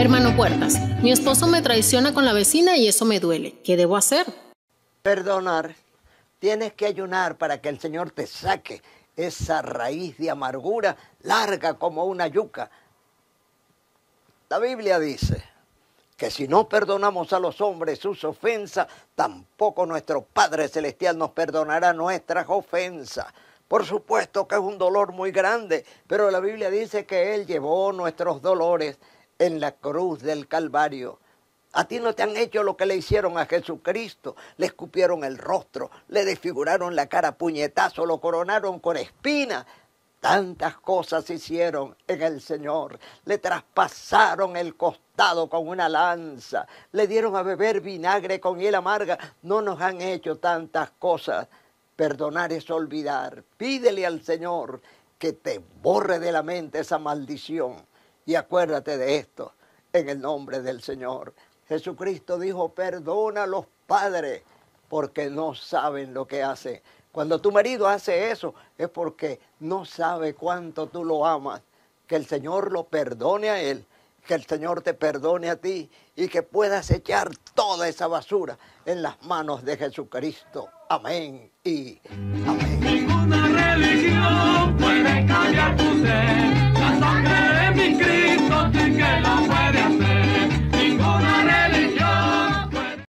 Hermano Puertas, mi esposo me traiciona con la vecina y eso me duele. ¿Qué debo hacer? Perdonar. Tienes que ayunar para que el Señor te saque esa raíz de amargura larga como una yuca. La Biblia dice que si no perdonamos a los hombres sus ofensas, tampoco nuestro Padre Celestial nos perdonará nuestras ofensas. Por supuesto que es un dolor muy grande, pero la Biblia dice que Él llevó nuestros dolores en la cruz del Calvario. A ti no te han hecho lo que le hicieron a Jesucristo. Le escupieron el rostro, le desfiguraron la cara puñetazo, lo coronaron con espina. Tantas cosas hicieron en el Señor. Le traspasaron el costado con una lanza. Le dieron a beber vinagre con hiel amarga. No nos han hecho tantas cosas. Perdonar es olvidar. Pídele al Señor que te borre de la mente esa maldición y acuérdate de esto en el nombre del Señor. Jesucristo dijo, perdona a los padres porque no saben lo que hacen. Cuando tu marido hace eso es porque no sabe cuánto tú lo amas. Que el Señor lo perdone a él, que el Señor te perdone a ti y que puedas echar toda esa basura en las manos de Jesucristo. Amén y amén.